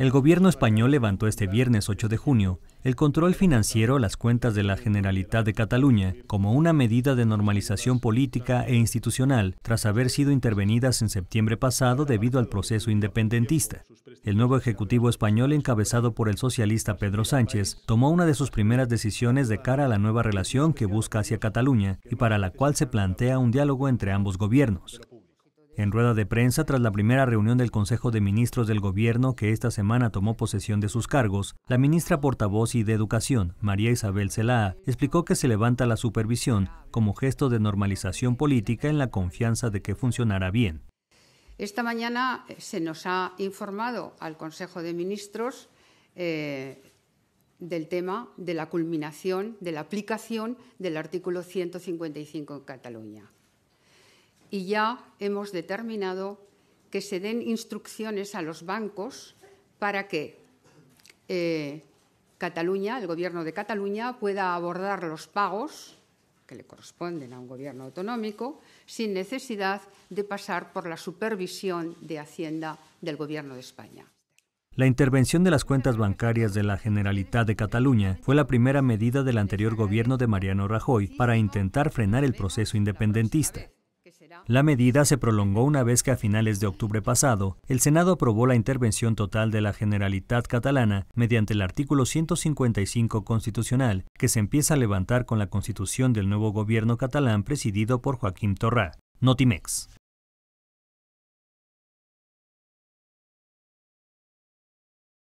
El gobierno español levantó este viernes 8 de junio el control financiero a las cuentas de la Generalitat de Cataluña como una medida de normalización política e institucional tras haber sido intervenidas en septiembre pasado debido al proceso independentista. El nuevo Ejecutivo español encabezado por el socialista Pedro Sánchez tomó una de sus primeras decisiones de cara a la nueva relación que busca hacia Cataluña y para la cual se plantea un diálogo entre ambos gobiernos. En rueda de prensa, tras la primera reunión del Consejo de Ministros del Gobierno que esta semana tomó posesión de sus cargos, la ministra portavoz y de Educación, María Isabel Celaa, explicó que se levanta la supervisión como gesto de normalización política en la confianza de que funcionará bien. Esta mañana eh, se nos ha informado al Consejo de Ministros eh, del tema de la culminación de la aplicación del artículo 155 en Cataluña y ya hemos determinado que se den instrucciones a los bancos para que eh, Cataluña, el Gobierno de Cataluña, pueda abordar los pagos que le corresponden a un gobierno autonómico sin necesidad de pasar por la supervisión de Hacienda del Gobierno de España. La intervención de las cuentas bancarias de la Generalitat de Cataluña fue la primera medida del anterior gobierno de Mariano Rajoy para intentar frenar el proceso independentista. La medida se prolongó una vez que a finales de octubre pasado, el Senado aprobó la intervención total de la Generalitat catalana mediante el artículo 155 constitucional, que se empieza a levantar con la constitución del nuevo gobierno catalán presidido por Joaquín Torrá. Notimex.